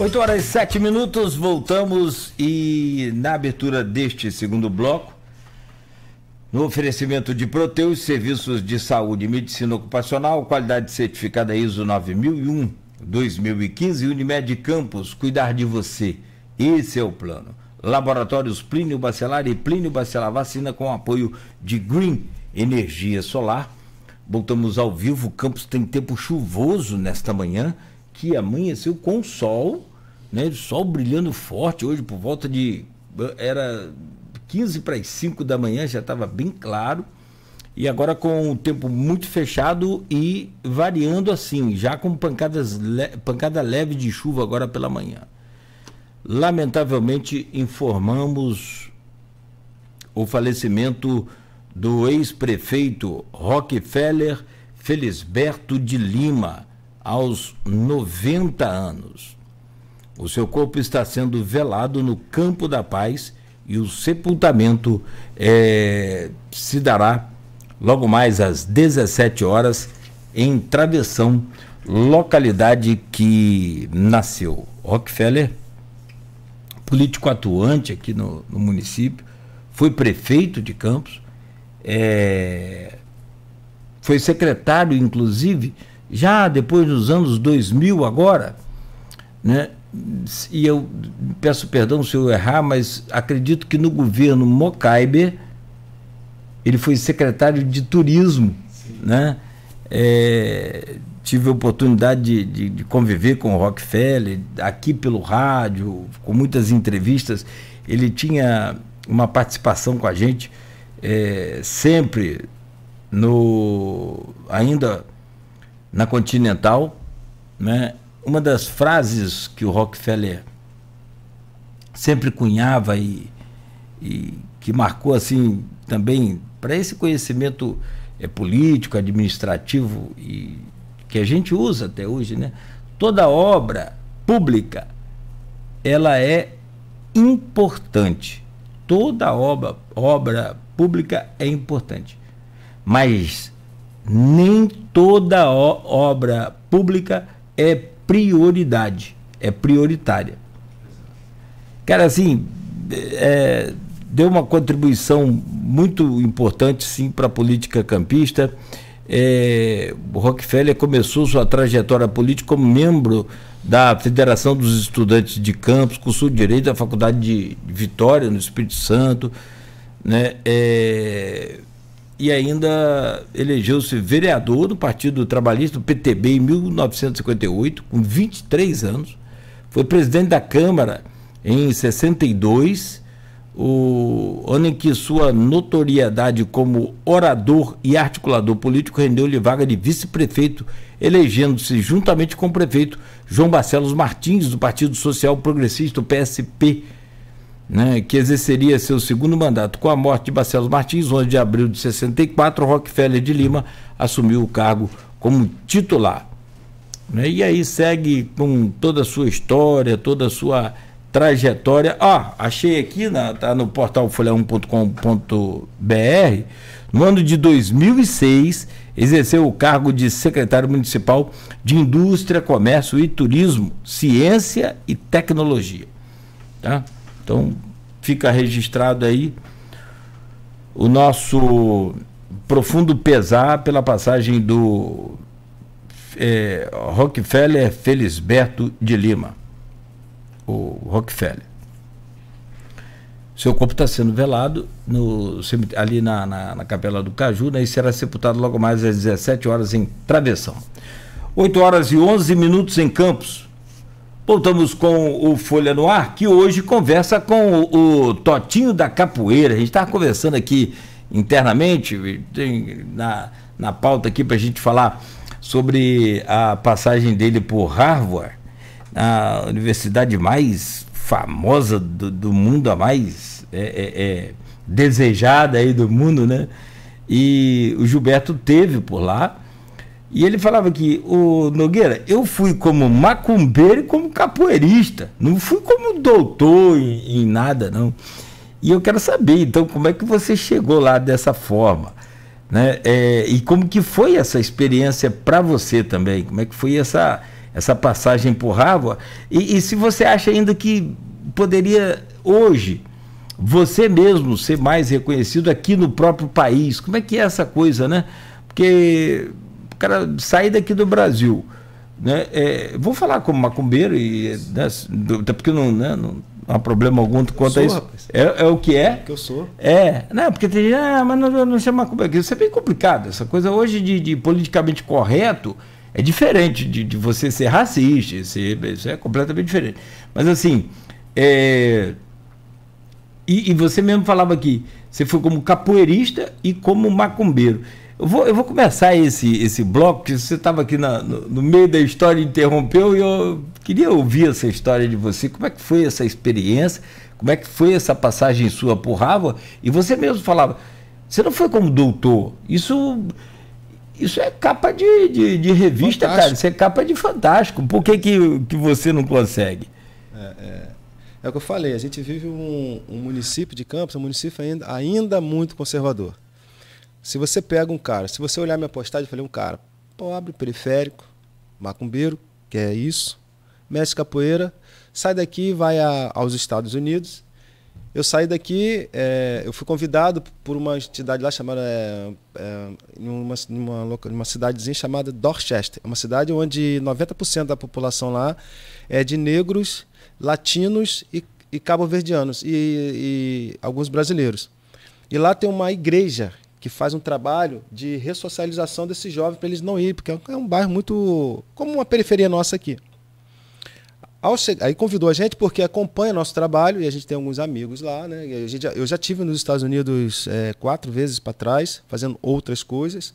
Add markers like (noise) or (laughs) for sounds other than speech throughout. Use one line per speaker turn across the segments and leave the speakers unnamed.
8 horas e 7 minutos, voltamos e na abertura deste segundo bloco, no oferecimento de Proteus, serviços de saúde e medicina ocupacional, qualidade certificada ISO 9001 2015, Unimed Campos, cuidar de você. Esse é o plano. Laboratórios Plínio Bacelar e Plínio Bacelar vacina com apoio de Green Energia Solar. Voltamos ao vivo, o tem tempo chuvoso nesta manhã, que amanheceu com sol né? Sol brilhando forte hoje por volta de. Era 15 para as 5 da manhã, já estava bem claro. E agora com o tempo muito fechado e variando assim, já com pancadas le pancada leve de chuva agora pela manhã. Lamentavelmente informamos o falecimento do ex-prefeito Rockefeller Felisberto de Lima, aos 90 anos. O seu corpo está sendo velado no campo da paz e o sepultamento é, se dará logo mais às 17 horas em Travessão, localidade que nasceu Rockefeller, político atuante aqui no, no município, foi prefeito de Campos, é, foi secretário, inclusive, já depois dos anos 2000 agora, né? e eu peço perdão se eu errar, mas acredito que no governo Mocaibe ele foi secretário de turismo, né? É, tive a oportunidade de, de, de, conviver com o Rockefeller aqui pelo rádio, com muitas entrevistas. Ele tinha uma participação com a gente é, sempre no ainda na Continental, né? uma das frases que o Rockefeller sempre cunhava e, e que marcou assim também para esse conhecimento é, político, administrativo e que a gente usa até hoje, né? Toda obra pública ela é importante. Toda obra, obra pública é importante. Mas nem toda obra pública é prioridade, é prioritária. Cara, assim, é, deu uma contribuição muito importante, sim, para a política campista. É, Rockefeller começou sua trajetória política como membro da Federação dos Estudantes de Campos, cursou Direito da Faculdade de Vitória, no Espírito Santo. Né? É, e ainda elegeu-se vereador do Partido Trabalhista, do PTB, em 1958, com 23 anos. Foi presidente da Câmara em 62, o ano em que sua notoriedade como orador e articulador político rendeu-lhe vaga de vice-prefeito, elegendo-se juntamente com o prefeito João Barcelos Martins, do Partido Social Progressista, o PSP né, que exerceria seu segundo mandato com a morte de Barcelos Martins, 11 de abril de 64, Rockefeller de Lima assumiu o cargo como titular. Né, e aí segue com toda a sua história, toda a sua trajetória. Ah, achei aqui, na, tá no portal folha1.com.br, no ano de 2006, exerceu o cargo de secretário municipal de Indústria, Comércio e Turismo, Ciência e Tecnologia. Tá? Então, fica registrado aí o nosso profundo pesar pela passagem do é, Rockefeller Felisberto de Lima. O Rockefeller. Seu corpo está sendo velado no, ali na, na, na, Capela do Caju né, e será sepultado logo mais às 17 horas em Travessão. 8 horas e 11 minutos em Campos. Voltamos com o Folha no Ar, que hoje conversa com o, o Totinho da Capoeira. A gente estava conversando aqui internamente, tem na, na pauta aqui para a gente falar sobre a passagem dele por Harvard, a universidade mais famosa do, do mundo, a mais é, é, é, desejada aí do mundo, né? E o Gilberto teve por lá e ele falava que, o Nogueira, eu fui como macumbeiro e como capoeirista. Não fui como doutor em, em nada, não. E eu quero saber, então, como é que você chegou lá dessa forma? Né? É, e como que foi essa experiência para você também? Como é que foi essa, essa passagem por Harvard? E, e, se você acha ainda que poderia hoje você mesmo ser mais reconhecido aqui no próprio país? Como é que é essa coisa, né? Porque cara sair daqui do Brasil. Né? É, vou falar como macumbeiro, e, né, até porque não, né, não, há problema algum quanto a isso. É, é, o que é. é o que eu
sou. É.
Não, né, porque tem ah, mas não, não chama macumbeiro. Isso é bem complicado. Essa coisa hoje de, de politicamente correto é diferente de, de você ser racista. Ser, isso é completamente diferente. Mas assim. É, e, e, você mesmo falava aqui, você foi como capoeirista e como macumbeiro. Eu vou, eu vou começar esse, esse bloco, que você estava aqui na, no, no, meio da história, e interrompeu, e eu queria ouvir essa história de você. Como é que foi essa experiência? Como é que foi essa passagem sua por Harvard? E você mesmo falava, você não foi como doutor. Isso, isso é capa de, de, de revista, fantástico. cara. Isso é capa de fantástico. Por que, que, que você não consegue? É, é, é o que eu falei, a gente vive um, um município
de Campos, um município ainda, ainda muito conservador. Se você pega um cara, se você olhar minha postagem, eu falei um cara pobre, periférico, macumbeiro, que é isso, mestre capoeira, sai daqui, vai a, aos Estados Unidos. Eu saí daqui, é, eu fui convidado por uma entidade lá chamada, é, é, numa, numa, numa cidadezinha chamada Dorchester. É uma cidade onde 90% da população lá é de negros, latinos e, e cabo-verdianos e, e alguns brasileiros. E lá tem uma igreja que faz um trabalho de ressocialização desses jovens para eles não irem, porque é um bairro muito. como uma periferia nossa aqui. Chegar, aí convidou a gente porque acompanha nosso trabalho e a gente tem alguns amigos lá, né? Gente, eu já tive nos Estados Unidos é, quatro vezes para trás, fazendo outras coisas.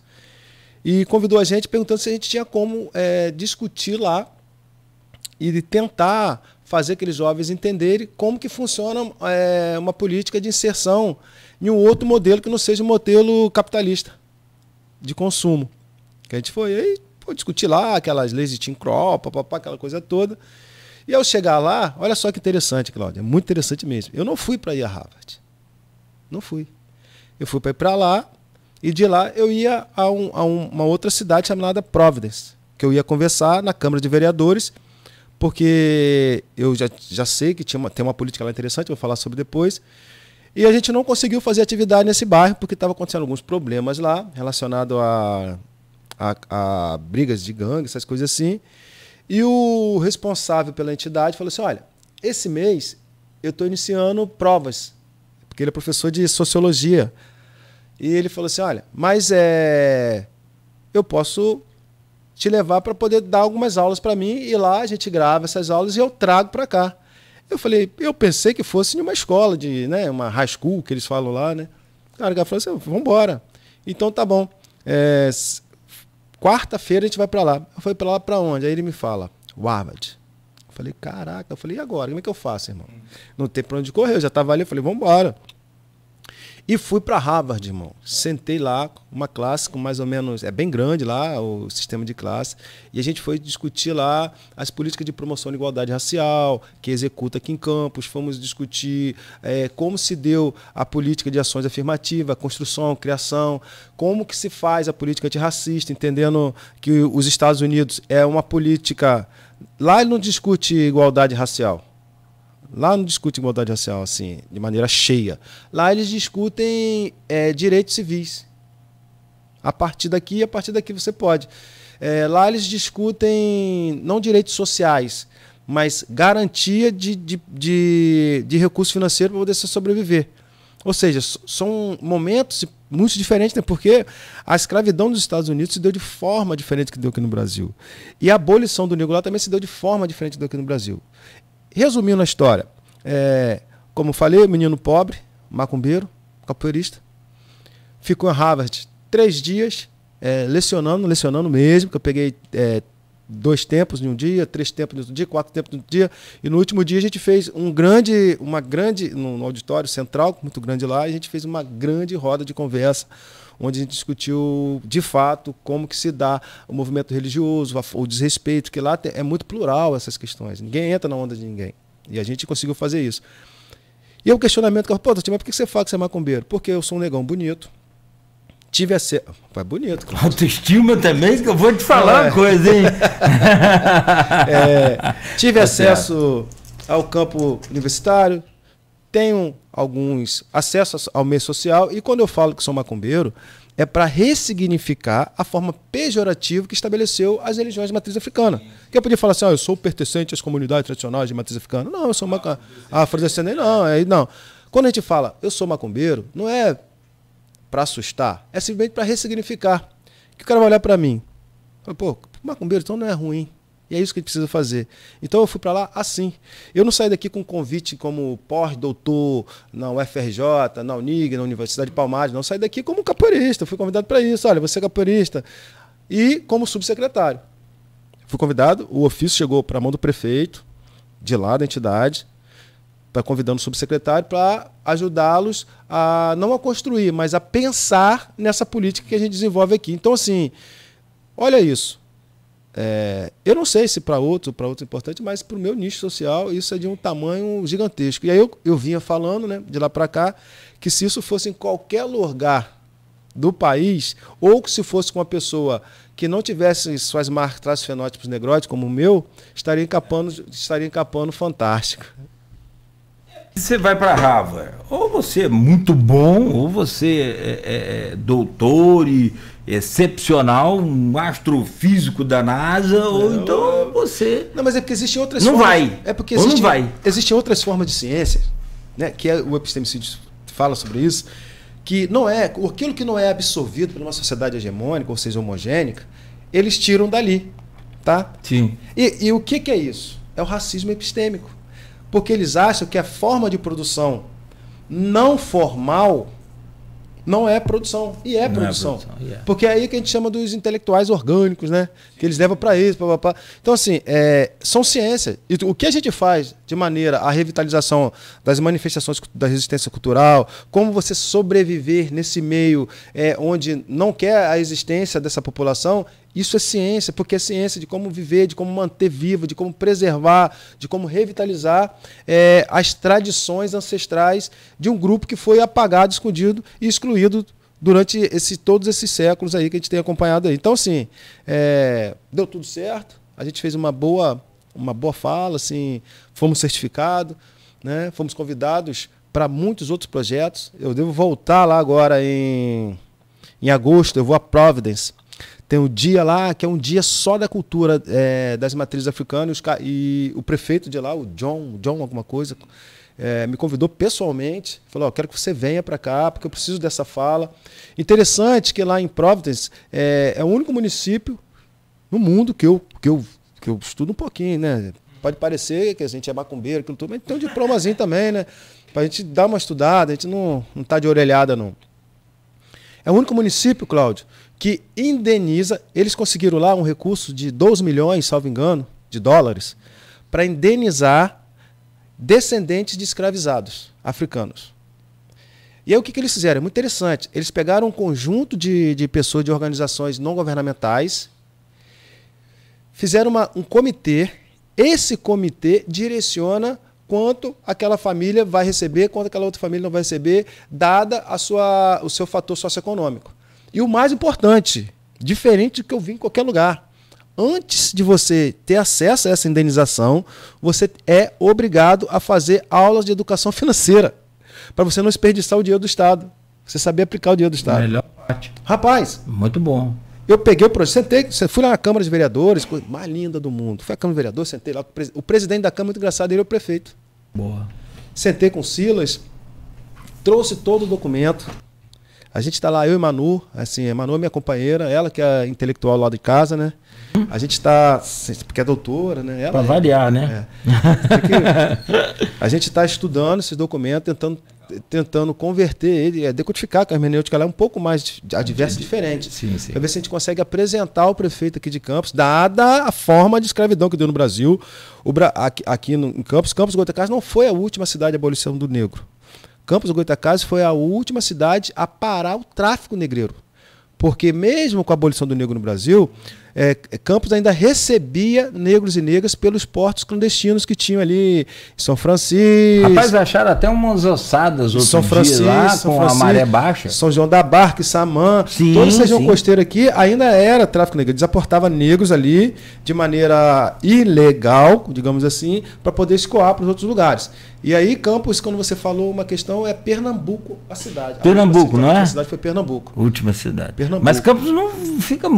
E convidou a gente perguntando se a gente tinha como é, discutir lá e tentar fazer aqueles jovens entenderem como que funciona é, uma política de inserção e um outro modelo que não seja um modelo capitalista de consumo. Que a gente foi aí, pô, discutir lá aquelas leis de Tim Crow, papapá, aquela coisa toda. E ao chegar lá, olha só que interessante, Cláudia, é muito interessante mesmo. Eu não fui para ir a Harvard. Não fui. Eu fui para lá e de lá eu ia a, um, a um, uma outra cidade chamada Providence, que eu ia conversar na Câmara de Vereadores, porque eu já, já sei que tinha uma, tem uma política lá interessante, vou falar sobre depois. E a gente não conseguiu fazer atividade nesse bairro porque estava acontecendo alguns problemas lá relacionado a, a, a brigas de gangue, essas coisas assim. E o responsável pela entidade falou assim: olha, esse mês eu estou iniciando provas, porque ele é professor de sociologia. E ele falou assim: olha, mas é, eu posso te levar para poder dar algumas aulas para mim e lá a gente grava essas aulas e eu trago para cá. Eu falei, eu pensei que fosse de uma escola de, né, uma high school que eles falam lá, né? O cara falou assim, vamos embora. Então tá bom. É, quarta-feira a gente vai para lá. Eu falei para lá para onde? Aí ele me fala, Harvard. Eu falei, caraca. Eu falei, e agora? Como é que eu faço, irmão? Uhum. Não tem pra onde correr. Eu já tava ali, eu falei, vamos embora. E fui para Harvard, irmão. Sentei lá, uma classe com mais ou menos. É bem grande lá o sistema de classe. E a gente foi discutir lá as políticas de promoção de igualdade racial, que executa aqui em Campos. Fomos discutir é, como se deu a política de ações afirmativas, construção, criação, como que se faz a política antirracista, entendendo que os Estados Unidos é uma política. Lá ele não discute igualdade racial Lá não discute igualdade racial assim, de maneira cheia. Lá eles discutem é, direitos civis. A partir daqui, a partir daqui você pode. É, lá eles discutem não direitos sociais, mas garantia de, de, de, de recurso financeiro para poder sobreviver. Ou seja, são momentos muito diferentes, né? porque a escravidão nos Estados Unidos se deu de forma diferente que deu aqui no Brasil. E a abolição do negro lá também se deu de forma diferente do que no Brasil. Resumindo a história, é, como falei, menino pobre, macumbeiro, capoeirista, ficou em Harvard três dias, é, lecionando, lecionando mesmo, que eu peguei é, dois tempos em um dia, três tempos em outro dia, quatro tempos em outro dia, e no último dia a gente fez um grande, uma grande, no auditório central, muito grande lá, a gente fez uma grande roda de conversa onde a gente discutiu de fato como que se dá o movimento religioso, o desrespeito, que lá é muito plural essas questões. Ninguém entra na onda de ninguém. E a gente conseguiu fazer isso. E o é questionamento que eu pô, mas por que você fala que você é macumbeiro? Porque eu sou um negão bonito. Tive a ser. É bonito, claro. (laughs)
Autoestima também, que eu vou te falar é. uma coisa, hein? (laughs) é, tive tá acesso
ao campo universitário, tenho alguns acessos ao meio social e quando eu falo que sou macumbeiro, é para ressignificar a forma pejorativa que estabeleceu as religiões de matriz africana. Que eu podia falar assim, oh, eu sou pertencente às comunidades tradicionais de matriz africana. Não, eu sou macumbeiro. Ah, Afrodescendente, não, é, não. Quando a gente fala, eu sou macumbeiro, não é para assustar, é simplesmente para ressignificar. Que o cara vai olhar para mim. Pô, macumbeiro então não é ruim. E é isso que a gente precisa fazer. Então eu fui para lá assim. Eu não saí daqui com um convite como pós-doutor na UFRJ, na UNIG, na Universidade de Palmares. Não, saí daqui como capoeirista. fui convidado para isso. Olha, você é capoeirista. E como subsecretário. Fui convidado, o ofício chegou para a mão do prefeito, de lá da entidade, para tá convidando o subsecretário para ajudá-los a não a construir, mas a pensar nessa política que a gente desenvolve aqui. Então assim, olha isso. É, eu não sei se para outro, para outro é importante, mas para o meu nicho social isso é de um tamanho gigantesco. E aí eu, eu vinha falando, né, de lá para cá, que se isso fosse em qualquer lugar do país, ou que se fosse com uma pessoa que não tivesse suas marcas, traços fenótipos negróticos, como o meu, estaria encapando, estaria encapando
fantástico. Você vai para Harvard, ou você é muito bom, ou você é, é, é doutor e excepcional, um astrofísico da NASA, não, ou então você. Não, mas é porque existem
outras não formas. vai. É porque existe, não vai.
Existem outras formas de ciência, né? Que é, o epistemicídio
fala sobre isso, que não é aquilo que não é absorvido por uma sociedade hegemônica, ou seja, homogênica, eles tiram dali, tá? Sim. E, e o que, que é isso? É o racismo epistêmico porque eles acham que a forma de produção não formal não é produção. E é, produção. é produção. Yeah. É. Porque é aí que a gente chama dos intelectuais orgânicos, né? Que eles levam para isso, papapá. Então, assim, é, são ciências. E o que a gente faz de maneira a revitalização das manifestações da resistência cultural, como você sobreviver nesse meio é, onde não quer a existência dessa população, isso é ciência, porque é ciência de como viver, de como manter vivo, de como preservar, de como revitalizar é, as tradições ancestrais de um grupo que foi apagado, escondido e excluído durante esse, todos esses séculos aí que a gente tem acompanhado aí. Então, assim, é, deu tudo certo, a gente fez uma boa uma boa fala, assim, fomos certificados, né? fomos convidados para muitos outros projetos. Eu devo voltar lá agora em, em agosto, eu vou a Providence. Tem um dia lá que é um dia só da cultura é, das matrizes africanas e o prefeito de lá, o John, John alguma coisa, é, me convidou pessoalmente, falou: oh, quero que você venha para cá, porque eu preciso dessa fala. Interessante que lá em Providence é, é o único município no mundo que eu, que eu que eu estudo um pouquinho, né? Pode parecer que a gente é macumbeiro, aquilo tudo, mas tem um diplomazinho também, né? Pra gente dar uma estudada, a gente não, não tá de orelhada, não. É o único município, Cláudio, que indeniza. Eles conseguiram lá um recurso de 12 milhões, salvo engano, de dólares, para indenizar descendentes de escravizados africanos. E aí o que, que eles fizeram? É muito interessante. Eles pegaram um conjunto de, de pessoas de organizações não governamentais fizeram uma, um comitê. Esse comitê direciona quanto aquela família vai receber, quanto aquela outra família não vai receber, dada a sua, o seu fator socioeconômico. E o mais importante, diferente do que eu vi em qualquer lugar, antes de você ter acesso a essa indenização, você é obrigado a fazer aulas de educação financeira, para você não desperdiçar o dinheiro do Estado. Você saber aplicar o dinheiro do Estado. Melhor parte. Rapaz.
Muito bom.
Eu peguei o projeto, sentei, fui lá na Câmara de Vereadores, coisa mais linda do mundo. Fui à Câmara de Vereadores, sentei lá. O presidente da Câmara, muito engraçado, ele é o prefeito. Boa. Sentei com o Silas, trouxe todo o documento. A gente está lá, eu e Manu, assim, a é Manu é minha companheira, ela que é intelectual lá de casa, né? A gente está, assim, porque é doutora, né? Para é. variar, é, né? É. (laughs) a gente está estudando esses documentos, tentando tentando converter ele, é, decodificar que a hermenêutica é um pouco mais ah, adversa e diferente. Sim, sim. Para ver se a gente consegue apresentar o prefeito aqui de Campos, dada a forma de escravidão que deu no Brasil. O, aqui, aqui no, em Campos, Campos Goitacás não foi a última cidade de abolição do negro. Campos Goitacás foi a última cidade a parar o tráfico negreiro. Porque mesmo com a abolição do negro no Brasil, é, Campos ainda recebia negros e negras pelos portos clandestinos que tinham ali em São Francisco. Rapaz,
acharam até umas ossadas outro São Francisco, lá, São com Francisco, a maré
baixa. São João da Barca, Samã,
sim, toda essa região sim. costeira
aqui ainda era tráfico negro. Desaportava negros ali de maneira ilegal, digamos assim, para poder escoar para os outros lugares. E aí, Campos, quando você falou uma questão, é Pernambuco a cidade. Pernambuco, a cidade, não é? A
cidade foi Pernambuco. Última cidade. Pernambuco. Mas Campos não fica.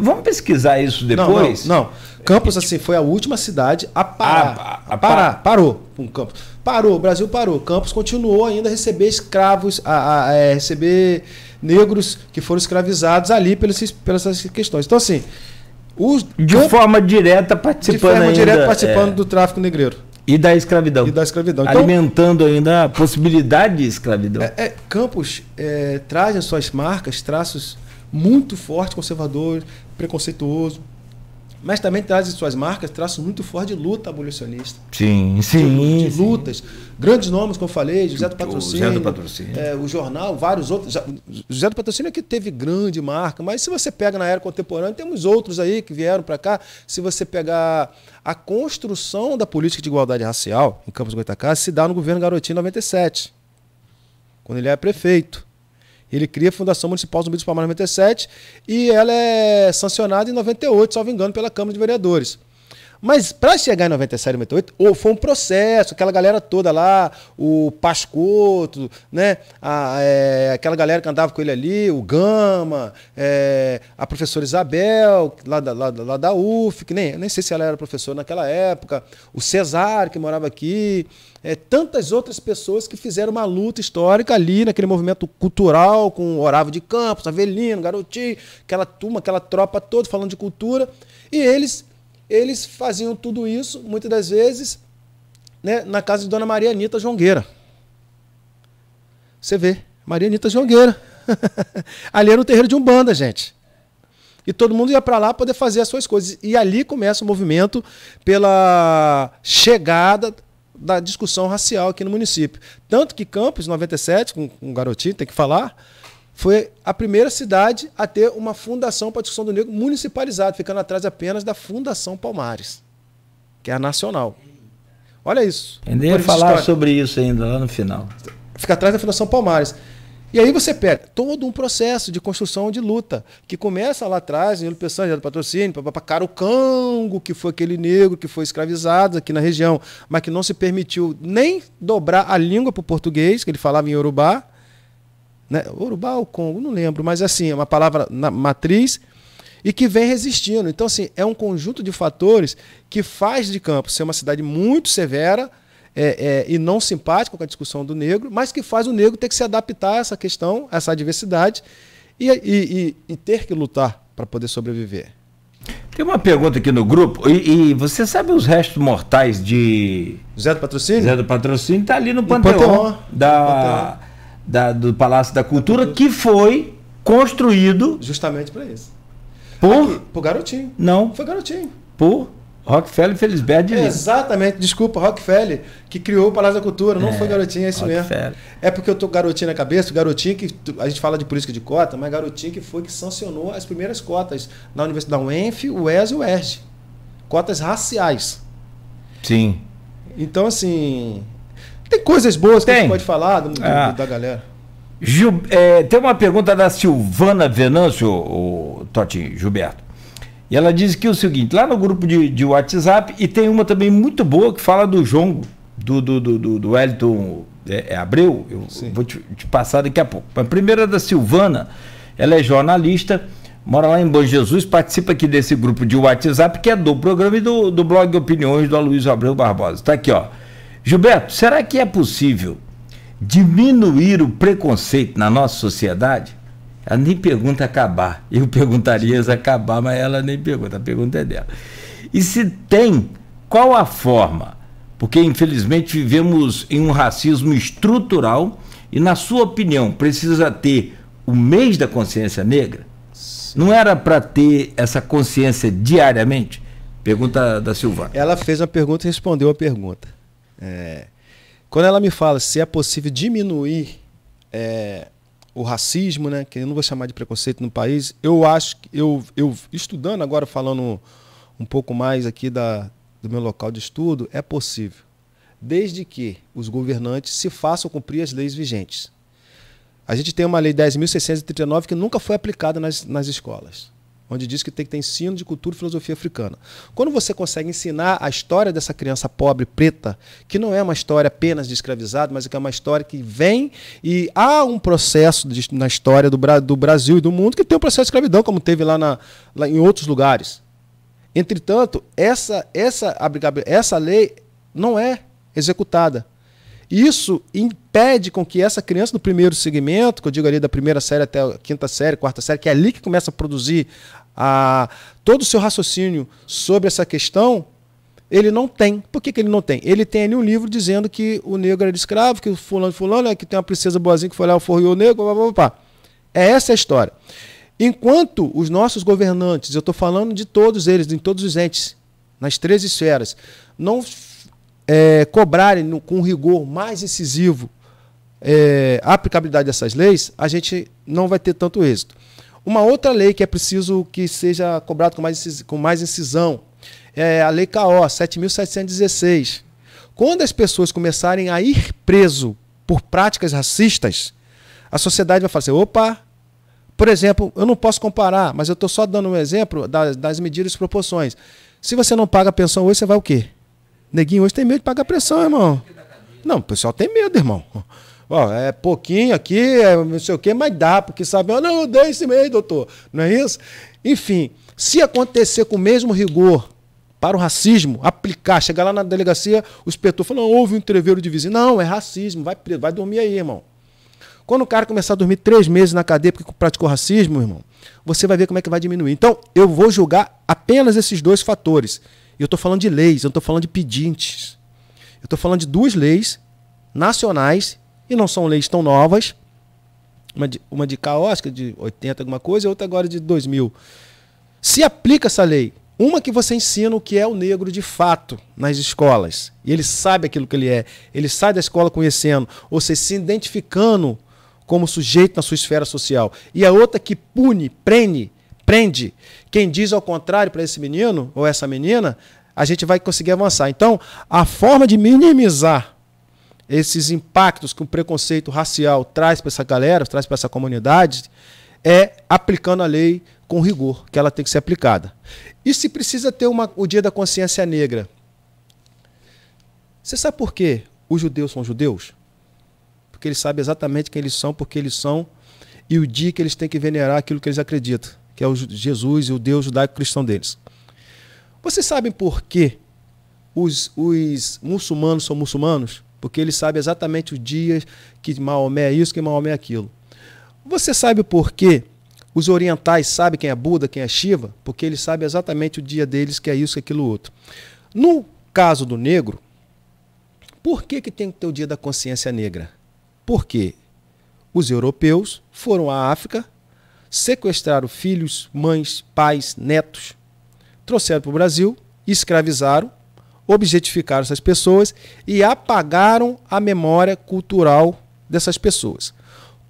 Vamos pesquisar isso depois? Não, não, não. Campos, assim, foi a última cidade
a parar. A, a, a parar. Parou com Campos. Parou, o Brasil parou. Campos continuou ainda a receber escravos, a, a é, receber negros que foram escravizados ali pelas, pelas essas questões. Então, assim. Os de Campos, forma direta participando. De forma ainda, direta é. participando é...
do tráfico negreiro. E da escravidão. E da escravidão. Então, Alimentando ainda a possibilidade de escravidão. É,
é Campos é, traz as suas marcas, traços muito forte, conservador, preconceituoso. Mas também traz em suas marcas traços muito fortes de luta abolicionista.
Sim, sim. De, de
lutas. Sim. Grandes nomes, como eu falei, José do Patrocínio. O José do Patrocínio. É, o jornal, vários outros. José do Patrocínio é que teve grande marca, mas se você pega na era contemporânea, temos outros aí que vieram para cá. Se você pegar a construção da política de igualdade racial em Campos Goitacás, se dá no governo Garotinho 97, quando ele é prefeito. Ele cria a Fundação Municipal Zumbi dos Palmares em 97 e ela é sancionada em 98, salvo engano, pela Câmara de Vereadores. Mas para chegar em 97, 98, ou foi um processo, aquela galera toda lá, o Pascoto, né? A, é, aquela galera que andava com ele ali, o Gama, é, a professora Isabel, lá da, lá, lá da UF, que nem, nem sei se ela era professora naquela época, o Cesar, que morava aqui, é, tantas outras pessoas que fizeram uma luta histórica ali naquele movimento cultural, com Oravo de Campos, Avelino, Garotinho, aquela turma, aquela tropa toda falando de cultura, e eles eles faziam tudo isso, muitas das vezes, né, na casa de Dona Maria Anitta Jongueira. Você vê, Maria Anitta Jongueira. (laughs) ali era o terreiro de Umbanda, gente. E todo mundo ia para lá poder fazer as suas coisas. E ali começa o movimento pela chegada da discussão racial aqui no município. Tanto que Campos, 97, com um garotinho, tem que falar, foi a primeira cidade a ter uma fundação para a discussão do negro municipalizada, ficando atrás apenas da Fundação Palmares, que é a nacional. Olha isso. Ainda ia falar história. sobre
isso ainda lá no final.
Fica atrás da Fundação Palmares. E aí você pega todo um processo de construção de luta, que começa lá atrás, em Pessanha, do patrocínio, para Carucango, que foi aquele negro que foi escravizado aqui na região, mas que não se permitiu nem dobrar a língua para o português, que ele falava em Urubá. Né? Urubá ou Congo, não lembro, mas assim, é uma palavra matriz e que vem resistindo. Então, assim, é um conjunto de fatores que faz de Campos ser uma cidade muito severa é, é, e não simpática com a discussão do negro, mas que faz o negro ter que se adaptar a essa questão, a essa adversidade e, e, e, e ter que lutar para poder sobreviver.
Tem uma pergunta aqui no grupo, e, e, você sabe os restos mortais de. Zé do Patrocínio? Zé do Patrocínio está ali no Panteão. No da, da, do Palácio da Cultura, que foi construído. Justamente para isso. Por? Aqui, por garotinho. Não. Foi garotinho. Por? Rockefeller Felisberg de
Exatamente, desculpa, Rockefeller, que criou o Palácio da Cultura, não é, foi garotinho, é isso mesmo. É porque eu tô garotinho na cabeça, garotinho que a gente fala de política de cota, mas garotinho que foi que sancionou as primeiras cotas na Universidade da UENF, Es e UERJ. Cotas raciais. Sim. Então, assim, tem coisas boas que a gente pode falar do, do, ah. da galera.
Gil, é, tem uma pergunta da Silvana Venâncio, o, o Totinho Gilberto. E ela diz que é o seguinte, lá no grupo de, de, WhatsApp, e tem uma também muito boa que fala do jongo, do, do, do, do Wellington é, é Abreu, eu Sim. vou te, te, passar daqui a pouco. A primeira é da Silvana, ela é jornalista, mora lá em Bom Jesus, participa aqui desse grupo de WhatsApp, que é do programa e do, do blog Opiniões do Aloysio Abreu Barbosa. Está aqui, ó. Gilberto, será que é possível diminuir o preconceito na nossa sociedade? Ela nem pergunta acabar. Eu perguntaria se acabar, mas ela nem pergunta. A pergunta é dela. E se tem, qual a forma? Porque, infelizmente, vivemos em um racismo estrutural e, na sua opinião, precisa ter o mês da consciência negra? Sim. Não era para ter essa consciência diariamente? Pergunta da Silvana.
Ela fez a pergunta e respondeu a pergunta. É, quando ela me fala se é possível diminuir é, o racismo, né, que eu não vou chamar de preconceito no país, eu acho que eu, eu estudando agora, falando um pouco mais aqui da, do meu local de estudo, é possível. Desde que os governantes se façam cumprir as leis vigentes. A gente tem uma lei 10.639 que nunca foi aplicada nas, nas escolas onde diz que tem que ter ensino de cultura e filosofia africana. Quando você consegue ensinar a história dessa criança pobre preta, que não é uma história apenas de escravizado, mas que é uma história que vem e há um processo de, na história do, do, Brasil e do mundo que tem um processo de escravidão, como teve lá, na, lá em outros lugares. Entretanto, essa, essa, essa lei não é executada. Isso impede com que essa criança do primeiro segmento, que eu digo ali da primeira série até a quinta série, quarta série, que é ali que começa a produzir a, todo o seu raciocínio sobre essa questão, ele não tem. Por que, que ele não tem? Ele tem ali um livro dizendo que o negro era escravo, que o fulano fulano, é que tem uma princesa boazinha que foi lá e forriou o negro, blá, blá, blá, É essa a história. Enquanto os nossos governantes, eu estou falando de todos eles, de todos os entes, nas três esferas, não é, cobrarem no, com rigor mais incisivo é, a aplicabilidade dessas leis, a gente não vai ter tanto êxito. Uma outra lei que é preciso que seja cobrado com mais, com mais incisão é a Lei KO 7.716. Quando as pessoas começarem a ir preso por práticas racistas, a sociedade vai falar assim, opa, por exemplo, eu não posso comparar, mas eu estou só dando um exemplo das, das medidas e proporções. Se você não paga pensão hoje, você vai o quê? Neguinho hoje tem medo de pagar pressão, irmão. Não, o pessoal tem medo, irmão. Ó, é pouquinho aqui, é não sei o quê, mas dá, porque sabe, não, não, dei esse meio, doutor. Não é isso? Enfim, se acontecer com o mesmo rigor para o racismo, aplicar, chegar lá na delegacia, o inspetor falou, houve um treveiro de vizinho. Não, é racismo, vai, vai dormir aí, irmão. Quando o cara começar a dormir três meses na cadeia porque praticou racismo, irmão, você vai ver como é que vai diminuir. Então, eu vou julgar apenas esses dois fatores eu estou falando de leis, eu não estou falando de pedintes. Eu estou falando de duas leis nacionais, e não são leis tão novas, uma de, uma de caótica, é de 80 alguma coisa, e outra agora de 2000. Se aplica essa lei, uma que você ensina o que é o negro de fato nas escolas, e ele sabe aquilo que ele é, ele sai da escola conhecendo, ou seja, se identificando como sujeito na sua esfera social, e a outra que pune, prene, prende. Quem diz ao contrário para esse menino ou essa menina, a gente vai conseguir avançar. Então, a forma de minimizar esses impactos que o preconceito racial traz para essa galera, traz para essa comunidade, é aplicando a lei com rigor, que ela tem que ser aplicada. E se precisa ter uma, o dia da consciência negra? Você sabe por quê? Os judeus são judeus? Porque eles sabem exatamente quem eles são, porque eles são, e o dia que eles têm que venerar aquilo que eles acreditam que é o Jesus e o Deus judaico-cristão deles. Vocês sabem por que os, os muçulmanos são muçulmanos? Porque eles sabem exatamente o dia que Maomé é isso, que Maomé é aquilo. Você sabe por que os orientais sabem quem é Buda, quem é Shiva? Porque eles sabem exatamente o dia deles, que é isso, que é aquilo outro. No caso do negro, por que, que tem que ter o dia da consciência negra? Porque os europeus foram à África sequestraram filhos, mães, pais, netos, trouxeram para o Brasil, escravizaram, objetificaram essas pessoas e apagaram a memória cultural dessas pessoas.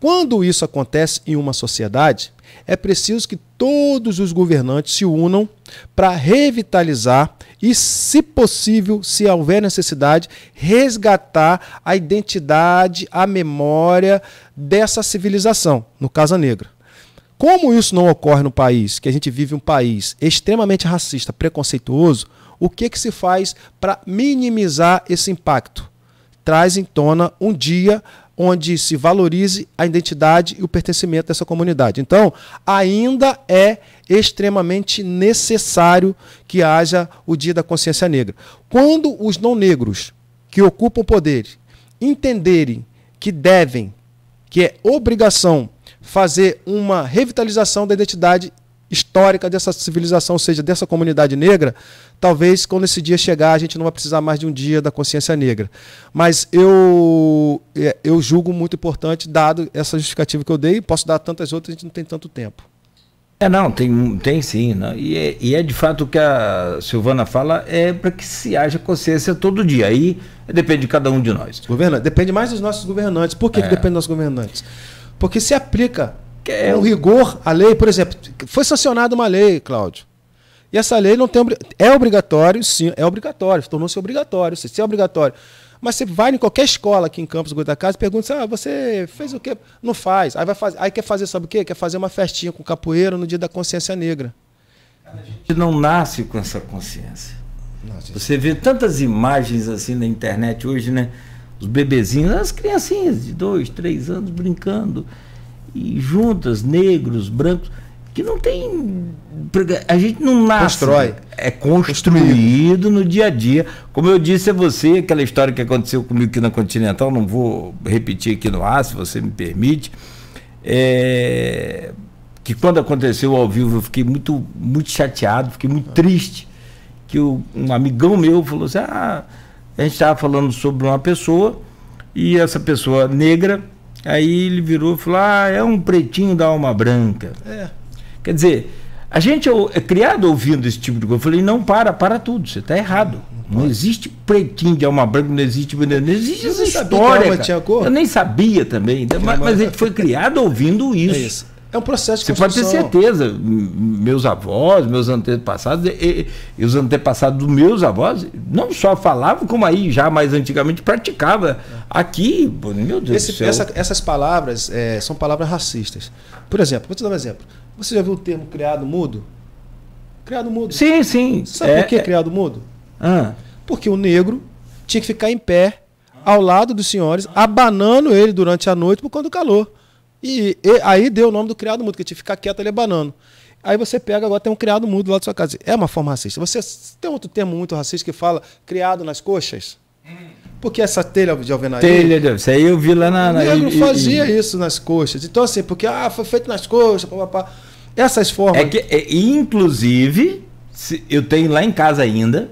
Quando isso acontece em uma sociedade, é preciso que todos os governantes se unam para revitalizar e, se possível, se houver necessidade, resgatar a identidade, a memória dessa civilização, no caso a negra. Como isso não ocorre no país, que a gente vive um país extremamente racista, preconceituoso, o que, que se faz para minimizar esse impacto? Traz em tona um dia onde se valorize a identidade e o pertencimento dessa comunidade. Então, ainda é extremamente necessário que haja o Dia da Consciência Negra. Quando os não negros que ocupam o poder entenderem que devem, que é obrigação fazer uma revitalização da identidade histórica dessa civilização, ou seja, dessa comunidade negra, talvez quando esse dia chegar a gente não vai precisar mais de um dia da consciência negra. Mas eu é, eu julgo muito importante, dado essa justificativa que eu dei, posso dar tantas outras, a gente não tem tanto tempo.
É, não, tem, tem sim. Não. Né? E, é, e é de fato o que a Silvana fala é para que se haja consciência todo dia. Aí depende de cada um de nós. Governa, depende mais dos nossos governantes. Por que, é. que depende dos nossos
governantes? Porque se aplica é o rigor à lei, por exemplo, foi sancionada uma lei, Cláudio. E essa lei não tem é obrigatório, sim, é obrigatório, tornou-se obrigatório, se é obrigatório. Mas você vai em qualquer escola aqui em Campos Casa e pergunta ah, você fez o quê? Não faz. Aí vai fazer, aí quer fazer sabe o quê? Quer fazer uma festinha com capoeira no dia da consciência negra.
A gente não nasce com essa consciência. Não, gente... Você vê tantas imagens assim na internet hoje, né? os bebezinhos, as criancinhas de dois, três anos brincando, e juntas, negros, brancos, que não tem. A gente não nasce. Constrói. É construído, construído no dia a dia. Como eu disse a você, aquela história que aconteceu comigo aqui na Continental, não vou repetir aqui no ar, se você me permite. É, que quando aconteceu ao vivo eu fiquei muito, muito chateado, fiquei muito triste. Que um amigão meu falou assim: ah, a gente estava falando sobre uma pessoa e essa pessoa negra, aí ele virou e falou: ah, é um pretinho da alma branca. É. Quer dizer, a gente é, é criado ouvindo esse tipo de coisa. Eu falei: não, para, para tudo, você está errado. Não, existe pretinho de alma branca, não existe não existe essa história. Eu nem sabia também, mas, mas a gente foi criado ouvindo isso. É isso.
É um processo de Você construção. pode ter
certeza, meus avós, meus antepassados, e, e, os antepassados dos meus avós, não só falavam, como aí já mais antigamente praticava. Aqui, meu Deus Esse, do céu. Essa,
essas palavras é, são palavras racistas. Por exemplo, vou te dar um exemplo. Você já viu o termo criado mudo? Criado mudo. Sim, sim. Sabe é, por que é... criado mudo? Ah. Porque o negro tinha que ficar em pé, ao lado dos senhores, abanando ele durante a noite por conta do calor. E, e, aí deu o nome do criado mudo, que tinha que ficar quieto ali é banano. Aí você pega, agora tem um criado mudo lá da sua casa. É uma forma racista. Você tem outro termo muito racista que fala criado nas coxas? Porque essa telha de alvenaria. Telha
de Isso aí eu vi lá na. na não fazia e,
isso nas coxas. Então, assim, porque ah, foi feito nas coxas, papapá. Essas formas. É que,
é, inclusive, eu tenho lá em casa ainda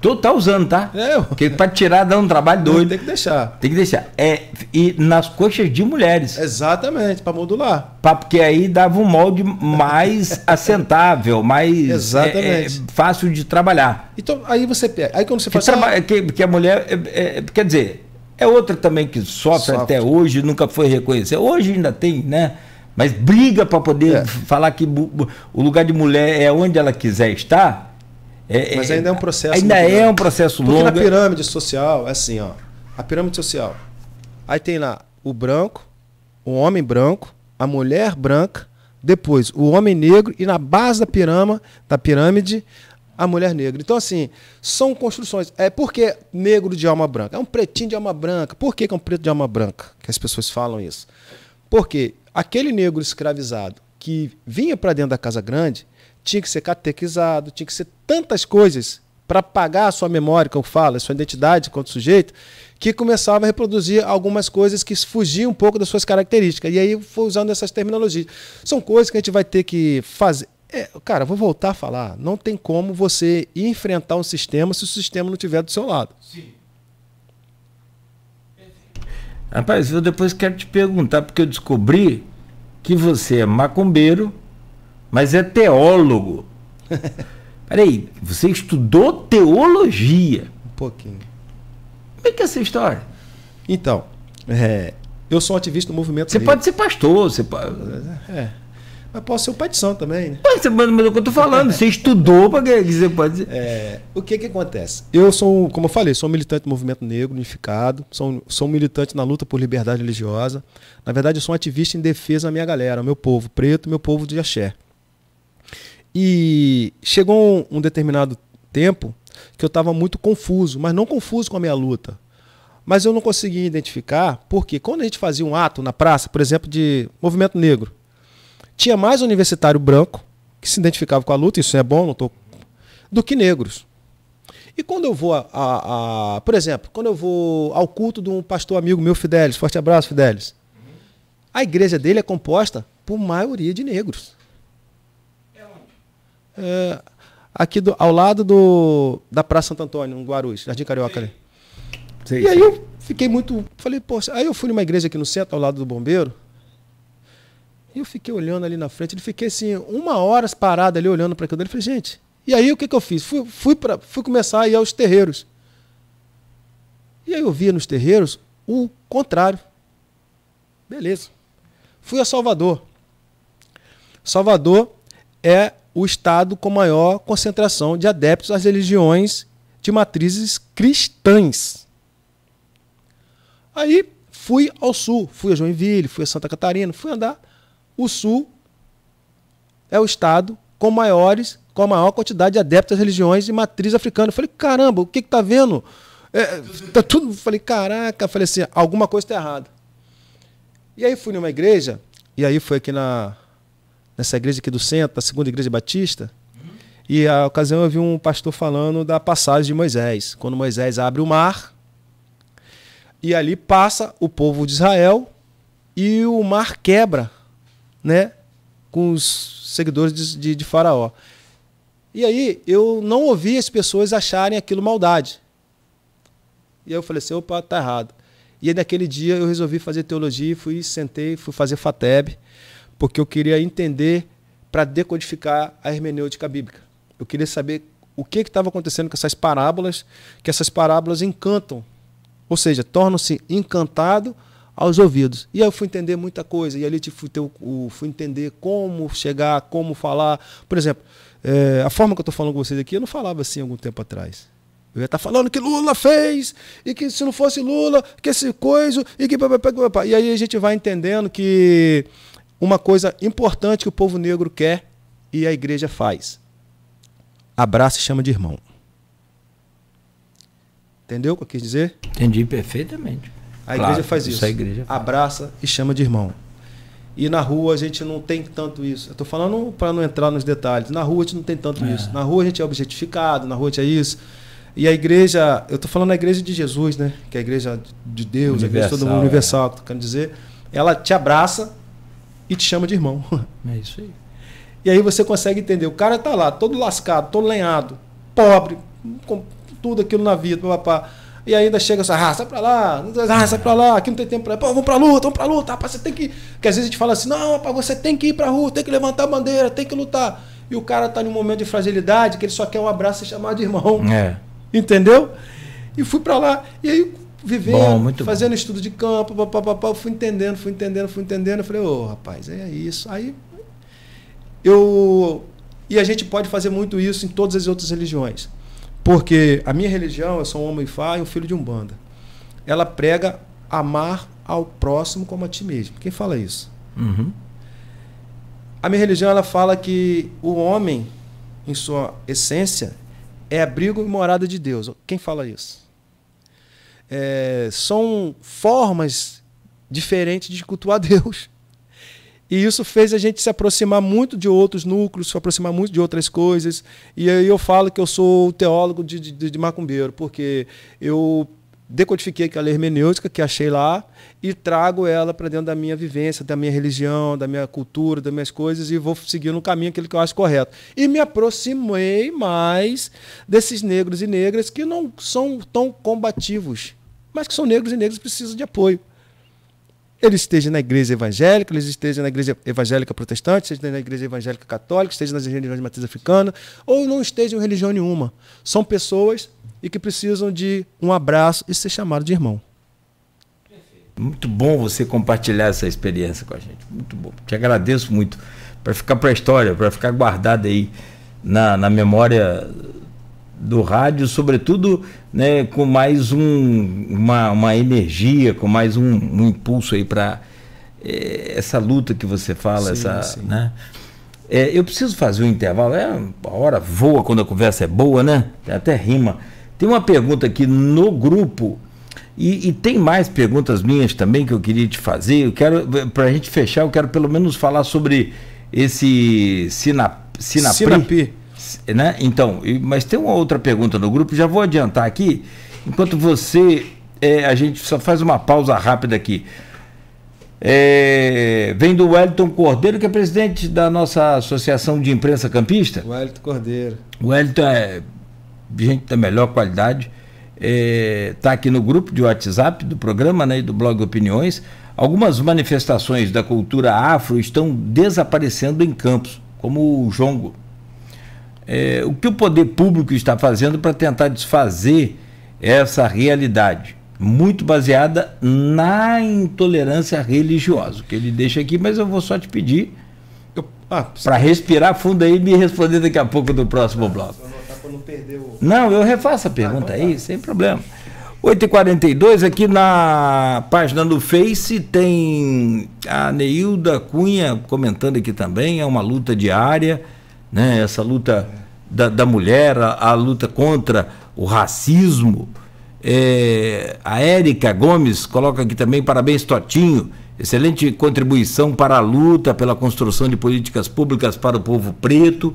Tu tá usando, tá? É. Porque pra tirar dá um trabalho doido. Tem que deixar. Tem que deixar. É, e nas coxas de mulheres. Exatamente, para modular. Pra, porque aí dava um molde mais (laughs) assentável, mais Exatamente. É, é, fácil de trabalhar.
Então, aí você pega. Aí quando você que faz. Traba...
Que, que a mulher. É, é, quer dizer, é outra também que sofre, sofre. até hoje, nunca foi reconhecida. Hoje ainda tem, né? Mas briga para poder é. falar que o lugar de mulher é onde ela quiser estar é, é, Mas ainda é um processo. Ainda é um processo longo. Porque na é.
pirâmide social, é assim, ó. A pirâmide social. Aí tem lá o branco, o homem branco, a mulher branca, depois o homem negro e na base da pirâmide, da pirâmide a mulher negra. Então, assim, são construções. É por que negro de alma branca? É um pretinho de alma branca. Por que, que é um preto de alma branca? Que as pessoas falam isso. Porque aquele negro escravizado que vinha para dentro da Casa Grande, tinha que ser catequizado, tinha que ser tantas coisas para pagar a sua memória, que eu falo, a sua identidade quanto sujeito, que começava a reproduzir algumas coisas que fugiam um pouco das suas características. E aí foi usando essas terminologias. São coisas que a gente vai ter que fazer. É, cara, vou voltar a falar. Não tem como você enfrentar um sistema se o sistema não estiver do seu lado.
Sim. Rapaz, eu depois quero te perguntar, porque eu descobri que você é macumbeiro, mas é teólogo. (laughs) Peraí, você estudou teologia. Um pouquinho.
Como é que é essa história? Então, é, eu sou um ativista do
movimento. Você livre. pode
ser pastor, você pode. É, é. Mas posso ser o pai de santo também, né? Mas, mas, mas
é o que eu tô falando, você estudou
para que você pode. É,
o que que acontece?
Eu sou, como eu falei, sou um militante do movimento negro unificado, sou, sou um militante na luta por liberdade religiosa. Na verdade, eu sou um ativista em defesa da minha galera, meu povo preto, meu povo de axé. E chegou um, um determinado tempo que eu estava muito confuso, mas não confuso com a minha luta. Mas eu não conseguia identificar, porque quando a gente fazia um ato na praça, por exemplo, de movimento negro, tinha mais universitário branco que se identificava com a luta, isso é bom, não tô, do que negros. E quando eu vou a, a, a, Por exemplo, quando eu vou ao culto de um pastor amigo meu, Fidelis, forte abraço, Fidelis. A igreja dele é composta por maioria de negros. É, aqui do, ao lado do, da Praça Santo Antônio, no Guarulhos, Jardim Carioca ali. Sim, e aí eu fiquei muito. Falei, pô, aí eu fui numa igreja aqui no centro, ao lado do bombeiro. E eu fiquei olhando ali na frente. Ele fiquei assim, uma hora parado ali olhando para aquilo. Ele falei, gente. E aí o que, que eu fiz? Fui, fui, pra, fui começar a ir aos terreiros. E aí eu via nos terreiros o contrário. Beleza. Fui a Salvador. Salvador é o estado com maior concentração de adeptos às religiões de matrizes cristãs. Aí fui ao sul, fui a Joinville, fui a Santa Catarina, fui andar. O sul é o estado com maiores, com a maior quantidade de adeptos às religiões de matriz africana. Eu falei, caramba, o que que tá vendo? É, tá tudo. Falei, caraca, falei assim, alguma coisa está errada. E aí fui numa igreja, e aí foi aqui na nessa igreja aqui do centro, da segunda igreja batista. E a ocasião eu vi um pastor falando da passagem de Moisés, quando Moisés abre o mar e ali passa o povo de Israel e o mar quebra, né, com os seguidores de, de, de Faraó. E aí eu não ouvi as pessoas acharem aquilo maldade. E aí eu falei assim, opa, tá errado. E aí naquele dia eu resolvi fazer teologia, fui, sentei, fui fazer FATEB, porque eu queria entender para decodificar a hermenêutica bíblica. Eu queria saber o que estava acontecendo com essas parábolas, que essas parábolas encantam, ou seja, tornam-se encantado aos ouvidos. E aí eu fui entender muita coisa, e ali fui, ter, fui entender como chegar, como falar. Por exemplo, é, a forma que eu estou falando com vocês aqui, eu não falava assim algum tempo atrás. Eu ia estar tá falando que Lula fez, e que se não fosse Lula, que esse coisa, e que. E aí a gente vai entendendo que uma coisa importante que o povo negro quer e a igreja
faz. Abraça e chama de irmão.
Entendeu o que eu quis dizer?
Entendi perfeitamente.
A claro, igreja faz isso. isso igreja faz. Abraça e chama de irmão. E na rua a gente não tem tanto isso. Eu estou falando para não entrar nos detalhes. Na rua a gente não tem tanto é. isso. Na rua a gente é objetificado, na rua a gente é isso. E a igreja, eu estou falando a igreja de Jesus, né? Que é a igreja de Deus, universal, a igreja todo mundo universal, é. que eu tô querendo dizer. Ela te abraça e te chama de irmão. (laughs) É isso aí. E aí você consegue entender. O cara tá lá, todo lascado, todo lenhado, pobre, com tudo aquilo na vida, papá. E ainda chega essa assim, raça para lá, raça para lá, aqui não tem tempo para Pô, vamos para luta, vamos para luta, rapaz, você tem que. Porque às vezes a gente fala assim: não, rapaz, você tem que ir para rua, tem que levantar a bandeira, tem que lutar. E o cara tá num momento de fragilidade que ele só quer um abraço e chamar de irmão. É. Entendeu? E fui para lá. E aí vivendo, bom, muito fazendo bom. estudo de campo, fui entendendo, fui entendendo, fui entendendo. Eu falei, ô oh, rapaz, é isso. Aí eu. E a gente pode fazer muito isso em todas as outras religiões. Porque a minha religião, eu sou um homem fá e um filho de umbanda. Ela prega amar ao próximo como a ti mesmo. Quem fala isso? Uhum. A minha religião ela fala que o homem, em sua essência, é abrigo e morada de Deus. Quem fala isso? é, são formas diferentes de cultuar (laughs) Deus. E isso fez a gente se aproximar muito de outros núcleos, se aproximar muito de outras coisas. E aí eu falo que eu sou teólogo de, de, de macumbeiro, porque eu decodifiquei aquela hermenêutica que achei lá e trago ela para dentro da minha vivência, da minha religião, da minha cultura, das minhas coisas e vou seguindo no caminho aquele que eu acho correto. E me aproximei mais desses negros e negras que não são tão combativos mas que são negros e negros precisam de apoio. Ele esteja na igreja evangélica, ele esteja na igreja evangélica protestante, seja na igreja evangélica católica, esteja nas religiões de matriz africana, ou não esteja em religião nenhuma. São pessoas e que precisam de um abraço e ser chamado de irmão.
Muito bom você compartilhar essa experiência com a gente. Muito bom. Te agradeço muito. Para ficar para a história, para ficar guardado aí na, na memória do rádio, sobretudo né, com mais um, uma, uma energia, com mais um, um impulso aí para é, eh, essa luta que você fala, sim, essa, sim. né? É, eu preciso fazer um intervalo. É, a hora voa quando a conversa é boa, né? Até rima. Tem uma pergunta aqui no grupo e, e, tem mais perguntas minhas também que eu queria te fazer. Eu quero, para a gente fechar, eu quero pelo menos falar sobre esse Sinap, Sinapri. Sinapi né? Então, mas tem uma outra pergunta no grupo, já vou adiantar aqui. Enquanto você, é, a gente só faz uma pausa rápida aqui. É, vem do Wellington Cordeiro, que é presidente da nossa Associação de Imprensa Campista. Wellington Cordeiro. Wellington é gente da melhor qualidade. Está é, tá aqui no grupo de WhatsApp do programa né, e do blog Opiniões. Algumas manifestações da cultura afro estão desaparecendo em campos, como o jongo é, o que o poder público está fazendo para tentar desfazer essa realidade, muito baseada na intolerância religiosa, que ele deixa aqui, mas eu vou só te pedir ah, para respirar fundo aí e me responder daqui a pouco do próximo ah, bloco. Não, eu refaço a pergunta ah, aí, então tá. sem problema. 8h42, aqui na página do Face tem a Neilda Cunha comentando aqui também, é uma luta diária, né? Essa luta da, da mulher, a, a, luta contra o racismo. É, a Érica Gomes coloca aqui também, parabéns, Totinho. Excelente contribuição para a luta pela construção de políticas públicas para o povo preto.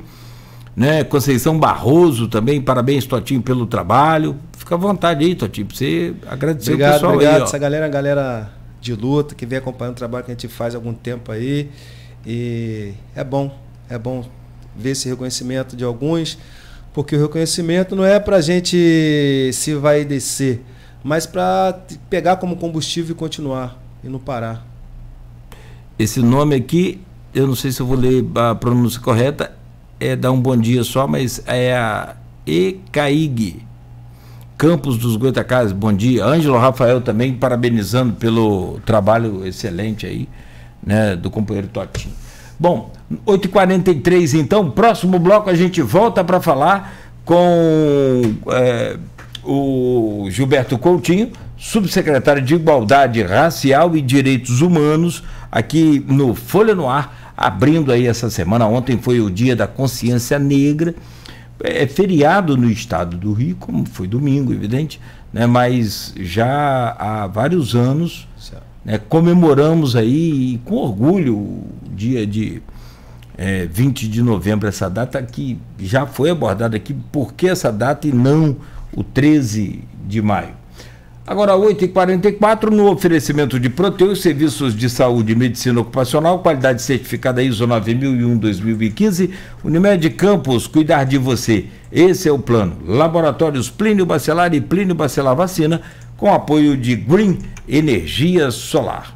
Né? Conceição Barroso também, parabéns, Totinho, pelo trabalho. Fica à vontade aí, Totinho, para você agradecer obrigado, o pessoal obrigado. aí. Obrigado, essa
galera, é a galera de luta que vem acompanhando o trabalho que a gente faz há algum tempo aí. E é bom, é bom ver esse reconhecimento de alguns, porque o reconhecimento não é para a gente se vai descer, mas para pegar como combustível e continuar e não parar.
Esse nome aqui, eu não sei se eu vou ler a pronúncia correta, é dar um bom dia só, mas é a Ecaig. Campos dos Goitacazes, bom dia. Ângelo Rafael também parabenizando pelo trabalho excelente aí, né, do companheiro Totinho. Bom, 8h43 então, próximo bloco a gente volta para falar com é, o Gilberto Coutinho, subsecretário de Igualdade Racial e Direitos Humanos, aqui no Folha no Ar, abrindo aí essa semana. Ontem foi o Dia da Consciência Negra, é feriado no estado do Rio, como foi domingo, evidente, né? mas já há vários anos né? Comemoramos aí com orgulho o dia de é, 20 de novembro, essa data que já foi abordada aqui, por que essa data e não o 13 de maio? Agora, 8h44, no oferecimento de Proteus, serviços de saúde e medicina ocupacional, qualidade certificada ISO 9001-2015, Unimed Campos, cuidar de você. Esse é o plano. Laboratórios Plínio Bacelar e Plínio Bacelar Vacina, com apoio de Green Energia Solar.